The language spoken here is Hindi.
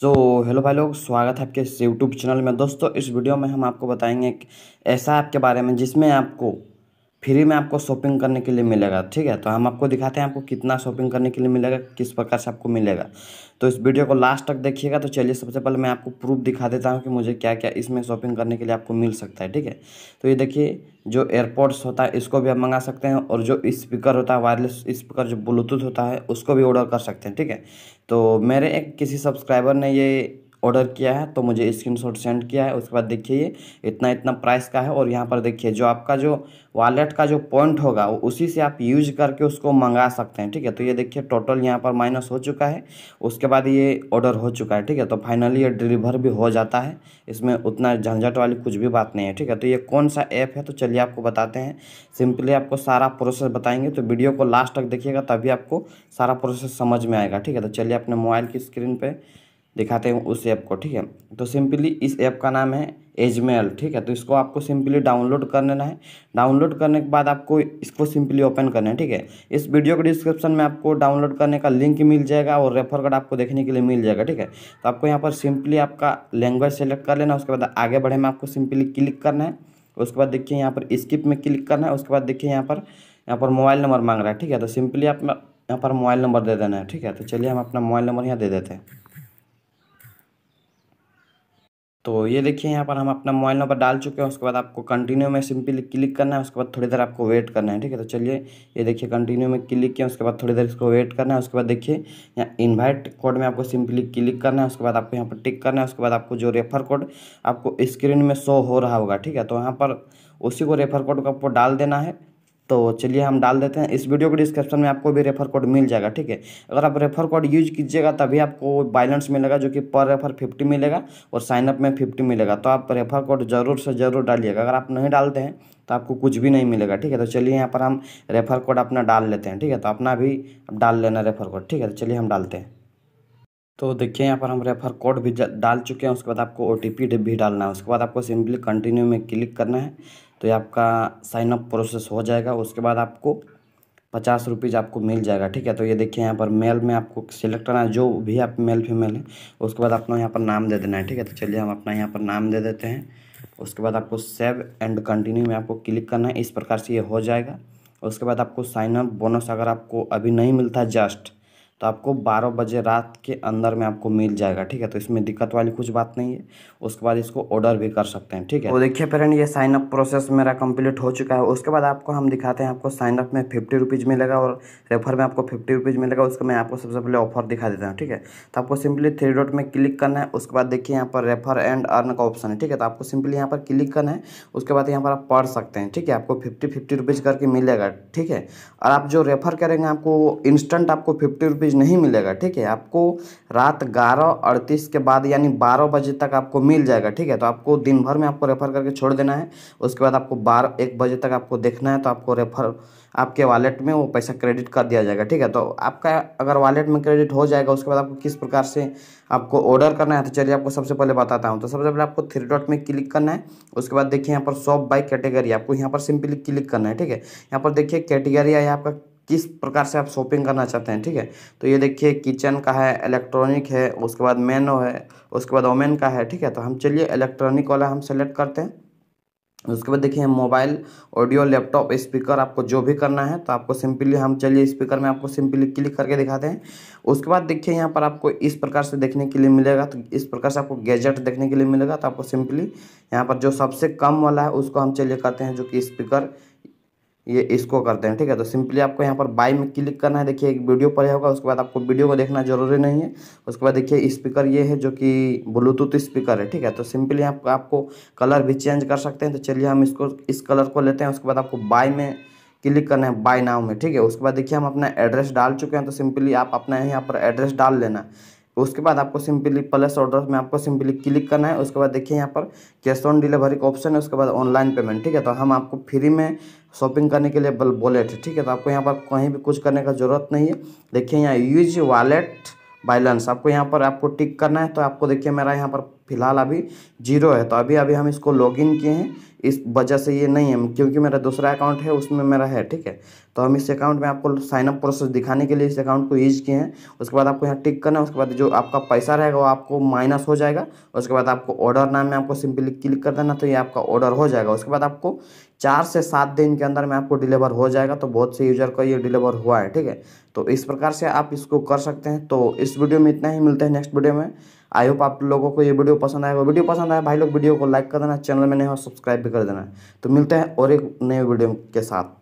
तो हेलो भाई लोग स्वागत है आपके इस यूट्यूब चैनल में दोस्तों इस वीडियो में हम आपको बताएंगे ऐसा ऐप के बारे में जिसमें आपको फ्री में आपको शॉपिंग करने के लिए मिलेगा ठीक है तो हम आपको दिखाते हैं आपको कितना शॉपिंग करने के लिए मिलेगा किस प्रकार से आपको मिलेगा तो इस वीडियो को लास्ट तक देखिएगा तो चलिए सबसे पहले मैं आपको प्रूफ दिखा देता हूँ कि मुझे क्या क्या इसमें शॉपिंग करने के लिए आपको मिल सकता है ठीक है तो ये देखिए जो एयरपोर्ट्स होता है इसको भी आप मंगा सकते हैं और जो स्पीकर होता है वायरलेस स्पीकर जो ब्लूटूथ होता है उसको भी ऑर्डर कर सकते हैं ठीक है तो मेरे एक किसी सब्सक्राइबर ने ये ऑर्डर किया है तो मुझे स्क्रीनशॉट सेंड किया है उसके बाद देखिए ये इतना इतना प्राइस का है और यहाँ पर देखिए जो आपका जो वॉलेट का जो पॉइंट होगा वो उसी से आप यूज करके उसको मंगा सकते हैं ठीक है तो ये देखिए टोटल यहाँ पर माइनस हो चुका है उसके बाद ये ऑर्डर हो चुका है ठीक है तो फाइनली ये डिलीवर भी हो जाता है इसमें उतना झंझट वाली कुछ भी बात नहीं है ठीक है तो ये कौन सा ऐप है तो चलिए आपको बताते हैं सिंपली आपको सारा प्रोसेस बताएंगे तो वीडियो को लास्ट तक देखिएगा तभी आपको सारा प्रोसेस समझ में आएगा ठीक है तो चलिए अपने मोबाइल की स्क्रीन पर दिखाते हैं उस ऐप को ठीक है तो सिंपली इस ऐप का नाम है एजमेल ठीक है तो इसको आपको सिंपली डाउनलोड कर लेना है डाउनलोड करने के बाद आपको इसको सिंपली ओपन करना है ठीक है इस वीडियो के डिस्क्रिप्शन में आपको डाउनलोड करने का लिंक मिल जाएगा और रेफर कार्ड आपको देखने के लिए मिल जाएगा ठीक है तो आपको यहाँ पर सिंपली आपका लैंग्वेज सेलेक्ट कर लेना उसके बाद आगे बढ़े में आपको सिंपली क्लिक करना है उसके बाद देखिए यहाँ पर स्किप में क्लिक करना है उसके बाद देखिए यहाँ पर यहाँ पर मोबाइल नंबर मांग रहा है ठीक है तो सिंपली आप यहाँ पर मोबाइल नंबर दे देना है ठीक है तो चलिए हम अपना मोबाइल नंबर यहाँ दे देते हैं तो ये देखिए यहाँ पर हम अपना मोबाइल नंबर डाल चुके हैं उसके बाद आपको कंटिन्यू में सिंपली क्लिक करना है उसके बाद थोड़ी देर आपको वेट करना है ठीक है तो चलिए ये देखिए कंटिन्यू में क्लिक किया उसके बाद थोड़ी देर इसको वेट करना है उसके बाद देखिए यहाँ इन्वाइट कोड में आपको सिंपली क्लिक करना है उसके बाद आपको यहाँ पर टिक करना है उसके बाद आपको जो रेफर कोड आपको स्क्रीन में शो हो रहा होगा ठीक है तो यहाँ पर उसी को रेफर कोड को आपको डाल देना है तो चलिए हम डाल देते हैं इस वीडियो के डिस्क्रिप्शन में आपको भी रेफर कोड मिल जाएगा ठीक है अगर आप रेफर कोड यूज कीजिएगा तभी आपको बैलेंस मिलेगा जो कि पर रेफर फिफ्टी मिलेगा और साइनअप में फिफ्टी मिलेगा तो आप रेफर कोड जरूर से ज़रूर डालिएगा अगर आप नहीं डालते हैं तो आपको कुछ भी नहीं मिलेगा ठीक है तो चलिए यहाँ पर हम रेफर कोड अपना डाल लेते हैं ठीक है तो अपना भी डाल लेना रेफर कोड ठीक है तो चलिए हम डालते हैं तो देखिए यहाँ पर हम रेफर कोड भी डाल चुके हैं उसके बाद आपको ओ भी डालना है उसके बाद आपको सिंपली कंटिन्यू में क्लिक करना है तो ये आपका साइनअप प्रोसेस हो जाएगा उसके बाद आपको पचास रुपीज़ आपको मिल जाएगा ठीक है तो ये देखिए यहाँ पर मेल में आपको सिलेक्ट करना है जो भी आप मेल फीमेल है उसके बाद अपना यहाँ पर नाम दे देना है ठीक है तो चलिए हम अपना यहाँ पर नाम दे देते हैं उसके बाद आपको सेव एंड कंटिन्यू में आपको क्लिक करना है इस प्रकार से ये हो जाएगा उसके बाद आपको साइनअप बोनस अगर आपको अभी नहीं मिलता जस्ट तो आपको 12 बजे रात के अंदर में आपको मिल जाएगा ठीक है तो इसमें दिक्कत वाली कुछ बात नहीं है उसके बाद इसको ऑर्डर भी कर सकते हैं ठीक है तो देखिए फ्रेंड ये साइन अप प्रोसेस मेरा कंप्लीट हो चुका है उसके बाद आपको हम दिखाते हैं आपको साइन अप में फिफ्टी रुपीज़ मिलेगा और रेफर में आपको फिफ्टी रुपीज़ मिलेगा उसका मैं आपको सबसे पहले ऑफर दिखा देता हूँ ठीक है तो आपको सिंपली थ्री डॉट में क्लिक करना है उसके बाद देखिए यहाँ पर रेफर एंड अर्न का ऑप्शन है ठीक है तो आपको सिंपली यहाँ पर क्लिक करना है उसके बाद यहाँ पर आप पढ़ सकते हैं ठीक है आपको फिफ्टी फिफ्टी रुपीज़ करके मिलेगा ठीक है और आप जो रेफर करेंगे आपको इंस्टेंट आपको फिफ्टी रुपीज़ सीरीज नहीं मिलेगा ठीक है आपको रात ग्यारह अड़तीस के बाद यानी बारह बजे तक आपको मिल जाएगा ठीक है तो आपको दिन भर में आपको रेफर करके छोड़ देना है उसके बाद आपको बारह एक बजे तक आपको देखना है तो आपको रेफर आपके वॉलेट में वो पैसा क्रेडिट कर दिया जाएगा ठीक है तो आपका अगर वॉलेट में क्रेडिट हो जाएगा उसके बाद आपको किस प्रकार से आपको ऑर्डर करना है तो चलिए आपको सबसे पहले बताता हूँ तो सबसे पहले आपको थ्री डॉट में क्लिक करना है उसके बाद देखिए यहाँ पर शॉप बाई कैटेगरी आपको यहाँ पर सिंपली क्लिक करना है ठीक है यहाँ पर देखिए कैटेगरी आया आपका किस प्रकार से आप शॉपिंग करना चाहते हैं ठीक है तो ये देखिए किचन का है इलेक्ट्रॉनिक है उसके बाद मेनो है उसके बाद ओमेन का है ठीक है तो हम चलिए इलेक्ट्रॉनिक वाला हम सेलेक्ट करते हैं उसके बाद देखिए मोबाइल ऑडियो लैपटॉप स्पीकर आपको जो भी करना है तो आपको सिंपली हम चलिए स्पीकर में आपको सिंपली क्लिक करके दिखाते हैं उसके बाद देखिए यहाँ पर आपको इस प्रकार से देखने के लिए मिलेगा तो इस प्रकार से आपको गैजेट देखने के लिए मिलेगा तो आपको सिंपली यहाँ पर जो सबसे कम वाला है उसको हम चलिए करते हैं जो कि स्पीकर ये इसको करते हैं ठीक है तो सिंपली आपको यहाँ पर बाई में क्लिक करना है देखिए एक वीडियो पर होगा उसके बाद आपको वीडियो को देखना जरूरी नहीं है उसके बाद देखिए स्पीकर ये है जो कि ब्लूटूथ स्पीकर है ठीक है तो सिंपली आप, आपको कलर भी चेंज कर सकते हैं तो चलिए हम इसको इस कलर को लेते हैं उसके बाद आपको बाई में क्लिक करना है बाय नाव में ठीक है उसके बाद देखिए हम अपना एड्रेस डाल चुके हैं तो सिंपली आप अपना यहाँ पर एड्रेस डाल लेना उसके बाद आपको सिंपली प्लस ऑर्डर में आपको सिंपली क्लिक करना है उसके बाद देखिए यहाँ पर कैश ऑन डिलीवरी का ऑप्शन है उसके बाद ऑनलाइन पेमेंट ठीक है तो हम आपको फ्री में शॉपिंग करने के लिए बल थे ठीक है तो आपको यहाँ पर कहीं भी कुछ करने का ज़रूरत नहीं है देखिए यहाँ यूज वॉलेट बैलेंस आपको यहाँ पर आपको टिक करना है तो आपको देखिए मेरा यहाँ पर फिलहाल अभी जीरो है तो अभी अभी हम इसको लॉगिन किए हैं इस वजह से ये नहीं है क्योंकि मेरा दूसरा अकाउंट है उसमें मेरा है ठीक है तो हम इस अकाउंट में आपको साइनअप प्रोसेस दिखाने के लिए इस अकाउंट को यूज किए हैं उसके बाद आपको यहाँ टिक करना है उसके बाद जो आपका पैसा रहेगा वो आपको माइनस हो जाएगा उसके बाद आपको ऑर्डर नाम में आपको सिंपली क्लिक कर देना तो ये आपका ऑर्डर हो जाएगा उसके बाद आपको चार से सात दिन के अंदर में आपको डिलीवर हो जाएगा तो बहुत से यूजर का ये डिलीवर हुआ है ठीक है तो इस प्रकार से आप इसको कर सकते हैं तो इस वीडियो में इतना ही मिलते हैं नेक्स्ट वीडियो में आई होप आप लोगों को ये वीडियो पसंद आएगा वीडियो पसंद आए भाई लोग वीडियो को लाइक कर देना चैनल में नहीं हो सब्सक्राइब भी कर देना तो मिलते हैं और एक नए वीडियो के साथ